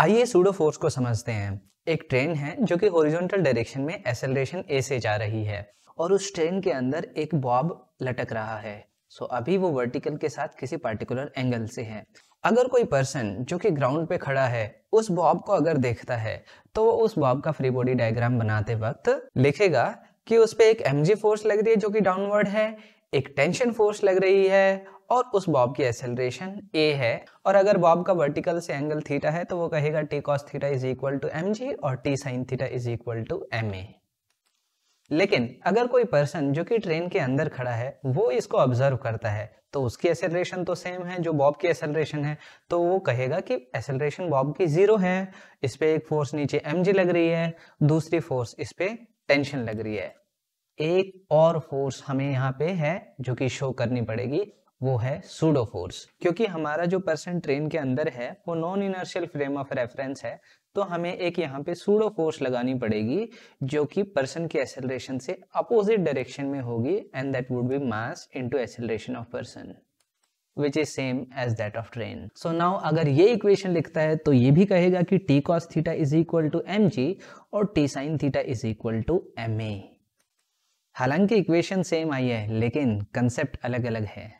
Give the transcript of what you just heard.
आइए pseudo force को समझते हैं एक ट्रेन है जो कि हॉरिजॉन्टल डायरेक्शन में एसेलरेशन ए से जा रही है और उस ट्रेन के अंदर एक बॉब लटक रहा है सो so, अभी वो वर्टिकल के साथ किसी पार्टिकुलर एंगल से है अगर कोई पर्सन जो कि ग्राउंड पे खड़ा है उस बॉब को अगर देखता है तो वो उस बॉब का फ्री बॉडी डायग्राम बनाते वक्त लिखेगा कि उस पर एक एम फोर्स लग रही है जो कि डाउनवर्ड है एक टेंशन फोर्स लग रही है और उस बॉब की एक्सेलरेशन ए है और अगर बॉब का वर्टिकल से एंगल थीटा है तो वो कहेगा T cos theta is equal to M G और T sine theta is equal to M A लेकिन अगर कोई पर्सन जो कि ट्रेन के अंदर खड़ा है वो इसको ऑब्जर्व करता है तो उसकी एसेलरेशन तो सेम है जो बॉब की एसेलरेशन है तो वो कहेगा कि एसेलरेशन बॉब की जीरो है इस पर एक फोर्स नीचे एम लग रही है दूसरी फोर्स इस पर टेंशन लग रही है एक और फोर्स हमें यहाँ पे है जो कि शो करनी पड़ेगी वो है सूडो फोर्स क्योंकि हमारा जो पर्सन ट्रेन के अंदर है वो non inertial frame of reference है तो हमें एक यहाँ पे सूडो फोर्स लगानी पड़ेगी जो कि पर्सन के एसेलरेशन से अपोजिट डायरेक्शन में होगी and that would be mass into acceleration of person which is same as that of train so now अगर ये इक्वेशन लिखता है तो ये भी कहेगा कि T cos theta is equal to M G और T sine theta is equal to M A हालांकि इक्वेशन सेम आई है लेकिन कंसेप्ट अलग अलग है